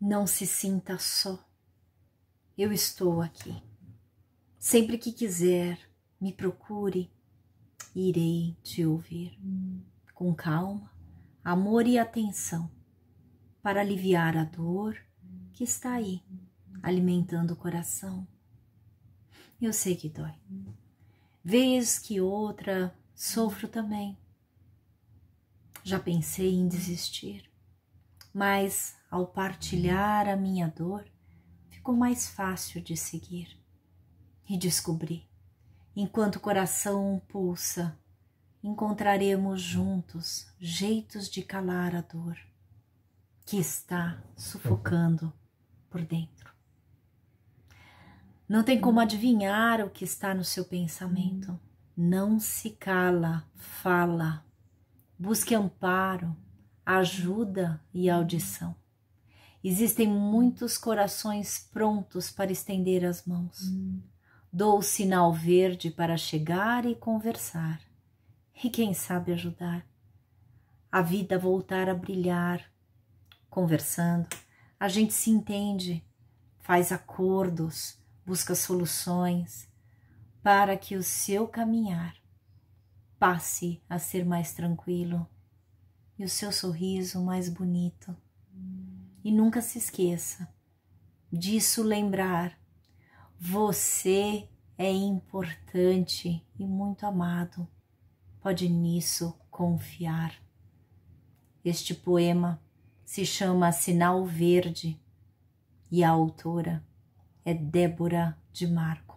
Não se sinta só. Eu estou aqui. Sempre que quiser, me procure, irei te ouvir. Com calma, amor e atenção, para aliviar a dor que está aí, alimentando o coração. Eu sei que dói. Vez que outra, sofro também. Já pensei em desistir mas ao partilhar a minha dor, ficou mais fácil de seguir. E descobri, enquanto o coração pulsa, encontraremos juntos jeitos de calar a dor que está sufocando por dentro. Não tem como adivinhar o que está no seu pensamento. Não se cala, fala. Busque amparo, ajuda e audição. Existem muitos corações prontos para estender as mãos. Hum. Dou o sinal verde para chegar e conversar. E quem sabe ajudar? A vida voltar a brilhar. Conversando, a gente se entende, faz acordos, busca soluções para que o seu caminhar passe a ser mais tranquilo e o seu sorriso mais bonito. E nunca se esqueça disso lembrar. Você é importante e muito amado. Pode nisso confiar. Este poema se chama Sinal Verde e a autora é Débora de Marco.